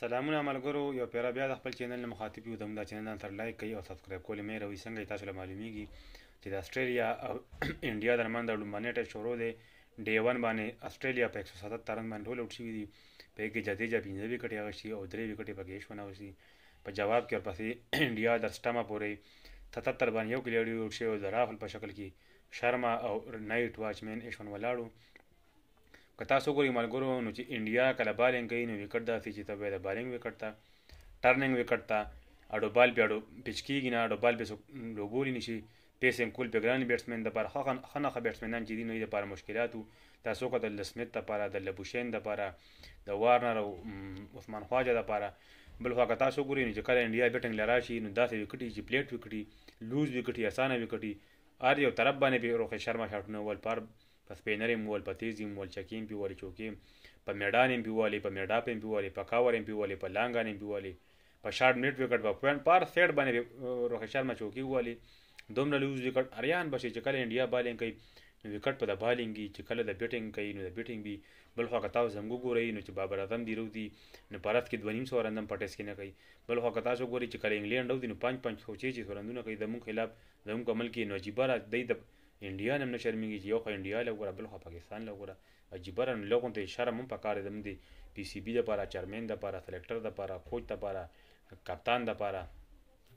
سلامونه ملګرو یو پیرا بیا د خپل چینل مخاطب یو زموږ چینل تر لایک کوي او سبسکرایب کول مې روي څنګه تاسو له معلومیږي چې د استرالیا او انډیا درمن د لومبنه ټه شروع دی ډي 1 باندې استرالیا په 170 رن باندې ټول اوټ شي دي په کې جديجه پنځه وکټ هغه شي او درې وکټ پکې شونه وشي په جواب کې ورپسې انډیا د سټما پورې 77 باندې یو کلیډي اوټ شي او د رافل په شکل کې شرما او نایټ واچمن ایشون ولاړو که تاسو ګورئ ملګرو نو چې انډیا کله بالینګ کوي نو وکټ داسې چې ته به د بالینګ وکټ ته ټرننګ وکټ ته اډو بال بیا اډو پچ کیږي نه اډو بال به لوګوري نشي پیسم کول په ګران بیټسمن د پر خغن خنه خ بیټسمنان چې دي نو د پر مشکلاتو تاسو کو د لسمیت لپاره د لبوشین لپاره د وارنر او عثمان خواجه لپاره بل هغه تاسو ګورئ چې کله انډیا بیټنګ لراشي نو داسې وکټي چې پلیټ وکټي لوز وکټي اسانه وکټي ار یو طرف باندې به روخ شرما شاټونه ول پر په سپینر هم ول په تیز هم ول چکیم پی ول چوکیم په میډان هم پی ول په میډا په هم پی ول په کاور هم پی ول په لانګان هم پی ول په شارټ نیټ وکټ په پوینټ پار سیټ باندې روهیت شرما چوکي والی دومره لوز وکټ اریان بشي چې کله انډیا بالینګ کوي نو وکټ په د بالینګ چې کله د بیټینګ کوي نو د بیټینګ بي بل خو کتاو زمګو ګوري نو چې بابر اعظم دی رودي نو پرات کې 2.5 سو رندم پټیس کې نه کوي بل خو کتا شو ګوري چې کله انګلند او دی نو 5 5 سو چې چې سورندونه کوي د مون خلاف زموږ عمل کې نو جبره دی د انډیا نم نه شرمېږي چې یو خو انډیا له ګوره بل خو پاکستان له ګوره عجیب رن له غونته شرم هم پکار دم دی پی سی بی د پاره چیرمن د پاره سلیکټر د پاره کوچ د پاره کپتان د پاره